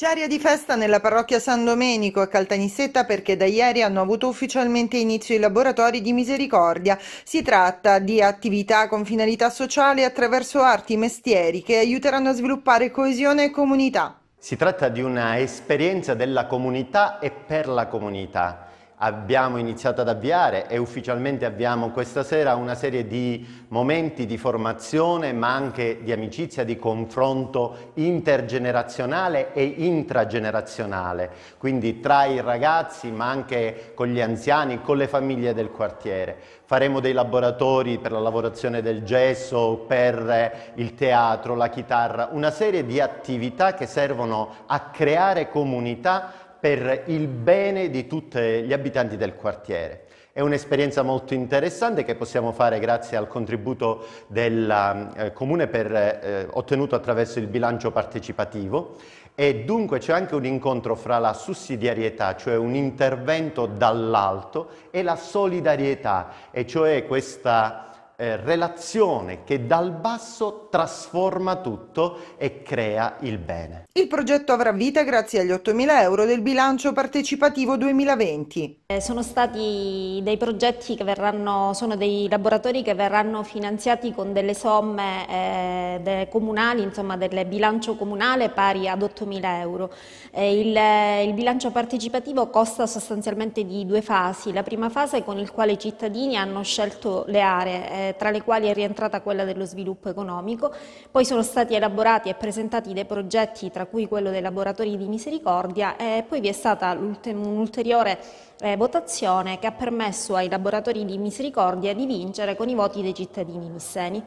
C'è aria di festa nella parrocchia San Domenico a Caltanissetta perché da ieri hanno avuto ufficialmente inizio i laboratori di misericordia. Si tratta di attività con finalità sociali attraverso arti e mestieri che aiuteranno a sviluppare coesione e comunità. Si tratta di una esperienza della comunità e per la comunità abbiamo iniziato ad avviare e ufficialmente avviamo questa sera una serie di momenti di formazione ma anche di amicizia, di confronto intergenerazionale e intragenerazionale, quindi tra i ragazzi ma anche con gli anziani, con le famiglie del quartiere. Faremo dei laboratori per la lavorazione del gesso, per il teatro, la chitarra, una serie di attività che servono a creare comunità per il bene di tutti gli abitanti del quartiere. È un'esperienza molto interessante che possiamo fare grazie al contributo del eh, Comune per, eh, ottenuto attraverso il bilancio partecipativo e dunque c'è anche un incontro fra la sussidiarietà, cioè un intervento dall'alto, e la solidarietà, e cioè questa eh, relazione che dal basso trasforma tutto e crea il bene. Il progetto avrà vita grazie agli 8.000 euro del bilancio partecipativo 2020. Eh, sono stati dei progetti che verranno, sono dei laboratori che verranno finanziati con delle somme eh, de comunali, insomma del bilancio comunale pari ad 8.000 euro. Eh, il, il bilancio partecipativo costa sostanzialmente di due fasi. La prima fase con il quale i cittadini hanno scelto le aree eh, tra le quali è rientrata quella dello sviluppo economico. Poi sono stati elaborati e presentati dei progetti, tra cui quello dei laboratori di misericordia, e poi vi è stata un'ulteriore eh, votazione che ha permesso ai laboratori di misericordia di vincere con i voti dei cittadini misseni.